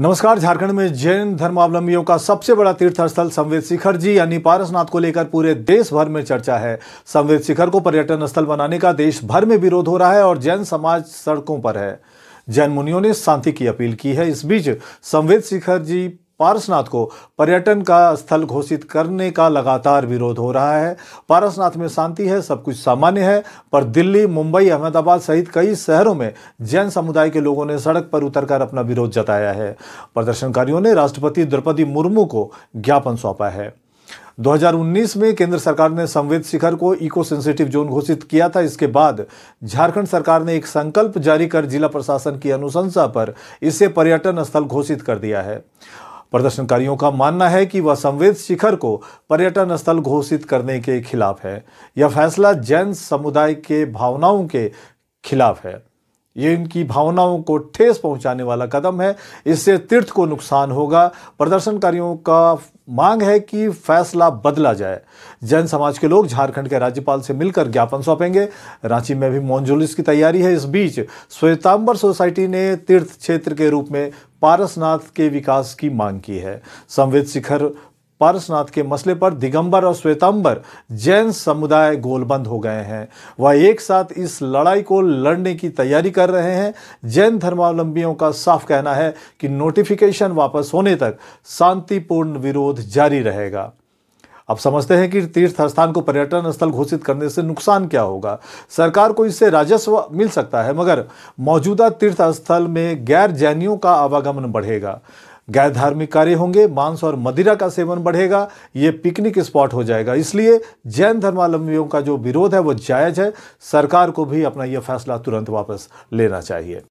नमस्कार झारखंड में जैन धर्मावलंबियों का सबसे बड़ा तीर्थस्थल संवेद शिखर जी यानी पारसनाथ को लेकर पूरे देश भर में चर्चा है संवेद शिखर को पर्यटन स्थल बनाने का देश भर में विरोध हो रहा है और जैन समाज सड़कों पर है जैन मुनियों ने शांति की अपील की है इस बीच संवेद शिखर जी पारसनाथ को पर्यटन का स्थल घोषित करने का लगातार विरोध हो रहा है पारसनाथ में शांति है सब कुछ सामान्य है पर दिल्ली मुंबई अहमदाबाद सहित कई शहरों में जैन समुदाय के लोगों ने सड़क पर उतरकर अपना विरोध जताया है प्रदर्शनकारियों ने राष्ट्रपति द्रौपदी मुर्मू को ज्ञापन सौंपा है 2019 में केंद्र सरकार ने संवेद शिखर को इको सेंसिटिव जोन घोषित किया था इसके बाद झारखंड सरकार ने एक संकल्प जारी कर जिला प्रशासन की अनुशंसा पर इसे पर्यटन स्थल घोषित कर दिया है प्रदर्शनकारियों का मानना है कि वह संवेद शिखर को पर्यटन स्थल घोषित करने के खिलाफ है यह फैसला जैन समुदाय के भावनाओं के खिलाफ है ये इनकी भावनाओं को ठेस पहुंचाने वाला कदम है इससे तीर्थ को नुकसान होगा प्रदर्शनकारियों का मांग है कि फैसला बदला जाए जैन समाज के लोग झारखंड के राज्यपाल से मिलकर ज्ञापन सौंपेंगे रांची में भी मौन की तैयारी है इस बीच श्वेतांबर सोसाइटी ने तीर्थ क्षेत्र के रूप में पारसनाथ के विकास की मांग की है संवेद शिखर पारसनाथ के मसले पर दिगंबर और श्वेतंबर जैन समुदाय गोलबंद हो गए हैं वह एक साथ इस लड़ाई को लड़ने की तैयारी कर रहे हैं जैन धर्मावलंबियों का साफ कहना है कि नोटिफिकेशन वापस होने तक शांतिपूर्ण विरोध जारी रहेगा अब समझते हैं कि तीर्थ स्थान को पर्यटन स्थल घोषित करने से नुकसान क्या होगा सरकार को इससे राजस्व मिल सकता है मगर मौजूदा तीर्थ स्थल में गैर जैनियों का आवागमन बढ़ेगा गैर धार्मिक कार्य होंगे मांस और मदिरा का सेवन बढ़ेगा ये पिकनिक स्पॉट हो जाएगा इसलिए जैन धर्मावलंबियों का जो विरोध है वो जायज है सरकार को भी अपना यह फैसला तुरंत वापस लेना चाहिए